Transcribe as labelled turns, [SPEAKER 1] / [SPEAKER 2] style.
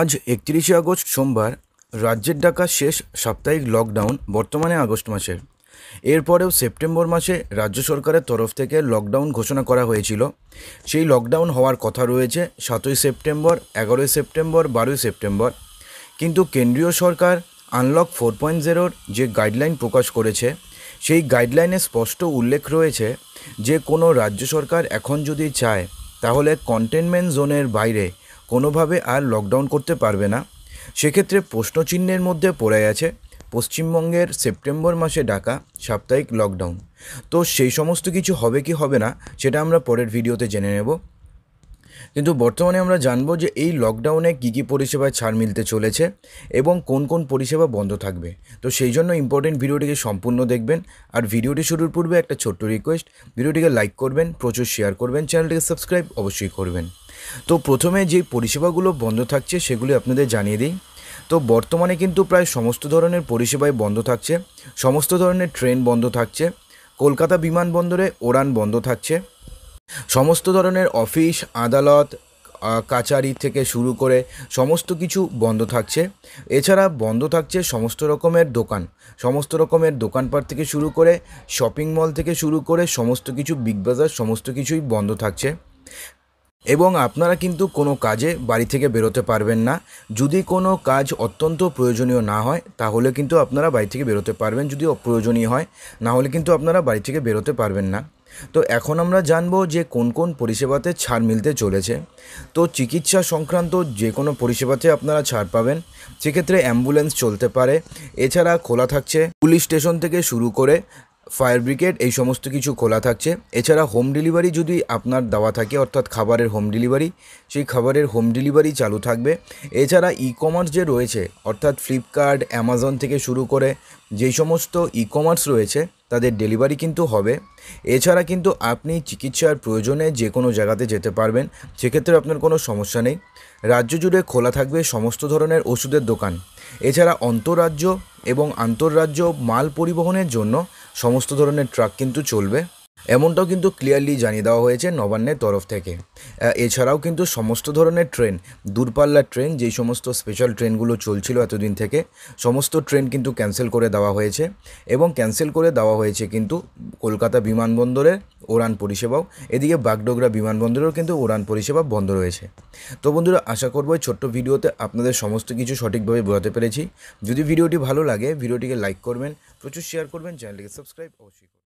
[SPEAKER 1] আজ একত্রিশে আগস্ট সোমবার রাজ্যের ডাকা শেষ সাপ্তাহিক লকডাউন বর্তমানে আগস্ট মাসের এরপরেও সেপ্টেম্বর মাসে রাজ্য সরকারের তরফ থেকে লকডাউন ঘোষণা করা হয়েছিল সেই লকডাউন হওয়ার কথা রয়েছে সাতই সেপ্টেম্বর এগারোই সেপ্টেম্বর বারোই সেপ্টেম্বর কিন্তু কেন্দ্রীয় সরকার আনলক ফোর পয়েন্ট জিরোর যে গাইডলাইন প্রকাশ করেছে সেই গাইডলাইনে স্পষ্ট উল্লেখ রয়েছে যে কোনো রাজ্য সরকার এখন যদি চায় তাহলে কন্টেনমেন্ট জোনের বাইরে কোনোভাবে আর লকডাউন করতে পারবে না সেক্ষেত্রে প্রশ্নচিহ্নের মধ্যে পড়ে গেছে পশ্চিমবঙ্গের সেপ্টেম্বর মাসে ডাকা সাপ্তাহিক লকডাউন তো সেই সমস্ত কিছু হবে কি হবে না সেটা আমরা পরের ভিডিওতে জেনে নেব কিন্তু বর্তমানে আমরা জানবো যে এই লকডাউনে কী কী পরিষেবায় ছাড় মিলতে চলেছে এবং কোন কোন পরিষেবা বন্ধ থাকবে তো সেই জন্য ইম্পর্টেন্ট ভিডিওটিকে সম্পূর্ণ দেখবেন আর ভিডিওটি শুরুর পূর্বে একটা ছোট্ট রিকোয়েস্ট ভিডিওটিকে লাইক করবেন প্রচুর শেয়ার করবেন চ্যানেলটিকে সাবস্ক্রাইব অবশ্যই করবেন তো প্রথমে যে পরিষেবাগুলো বন্ধ থাকছে সেগুলি আপনাদের জানিয়ে দিই তো বর্তমানে কিন্তু প্রায় সমস্ত ধরনের পরিষেবাই বন্ধ থাকছে সমস্ত ধরনের ট্রেন বন্ধ থাকছে কলকাতা বিমানবন্দরে ওড়ান বন্ধ থাকছে সমস্ত ধরনের অফিস আদালত কাচারি থেকে শুরু করে সমস্ত কিছু বন্ধ থাকছে এছাড়া বন্ধ থাকছে সমস্ত রকমের দোকান সমস্ত রকমের দোকানপাট থেকে শুরু করে শপিং মল থেকে শুরু করে সমস্ত কিছু বিগ বাজার সমস্ত কিছুই বন্ধ থাকছে এবং আপনারা কিন্তু কোনো কাজে বাড়ি থেকে বেরোতে পারবেন না যদি কোনো কাজ অত্যন্ত প্রয়োজনীয় না হয় তাহলে কিন্তু আপনারা বাড়ি থেকে বেরোতে পারবেন যদি অপ্রয়োজনীয় হয় না হলে কিন্তু আপনারা বাড়ি থেকে বেরোতে পারবেন না তো এখন আমরা জানবো যে কোন কোন পরিষেবাতে ছাড় মিলতে চলেছে তো চিকিৎসা সংক্রান্ত যে কোনো পরিষেবাতে আপনারা ছাড় পাবেন সেক্ষেত্রে অ্যাম্বুলেন্স চলতে পারে এছাড়া খোলা থাকছে পুলিশ স্টেশন থেকে শুরু করে ফায়ার ব্রিগেড এই সমস্ত কিছু খোলা থাকছে এছাড়া হোম ডেলিভারি যদি আপনার দেওয়া থাকে অর্থাৎ খাবারের হোম ডেলিভারি সেই খাবারের হোম ডেলিভারি চালু থাকবে এছাড়া ই কমার্স যে রয়েছে অর্থাৎ ফ্লিপকার্ট অ্যামাজন থেকে শুরু করে যেই সমস্ত ই কমার্স রয়েছে তাদের ডেলিভারি কিন্তু হবে এছাড়া কিন্তু আপনি চিকিৎসার প্রয়োজনে যে কোনো জায়গাতে যেতে পারবেন সেক্ষেত্রে আপনার কোনো সমস্যা নেই রাজ্য জুড়ে খোলা থাকবে সমস্ত ধরনের ওষুধের দোকান এছাড়া অন্তরাজ্য এবং আন্তঃরাজ্য মাল পরিবহনের জন্য সমস্ত ধরনের ট্রাক কিন্তু চলবে এমনটাও কিন্তু ক্লিয়ারলি জানিয়ে দেওয়া হয়েছে নবান্নের তরফ থেকে এছাড়াও কিন্তু সমস্ত ধরনের ট্রেন দূরপাল্লার ট্রেন যেই সমস্ত স্পেশাল ট্রেনগুলো চলছিল এতদিন থেকে সমস্ত ট্রেন কিন্তু ক্যান্সেল করে দেওয়া হয়েছে এবং ক্যান্সেল করে দেওয়া হয়েছে কিন্তু কলকাতা বিমানবন্দরে উড়ান পরিষেবাও এদিকে বাগডোগরা বিমানবন্দরেও কিন্তু উড়ান পরিষেবা বন্ধ রয়েছে তো বন্ধুরা আশা করবো এই ছোট্ট ভিডিওতে আপনাদের সমস্ত কিছু সঠিকভাবে বোঝাতে পেরেছি যদি ভিডিওটি ভালো লাগে ভিডিওটিকে লাইক করবেন প্রচুর শেয়ার করবেন চ্যানেলটিকে সাবস্ক্রাইব অবশ্যই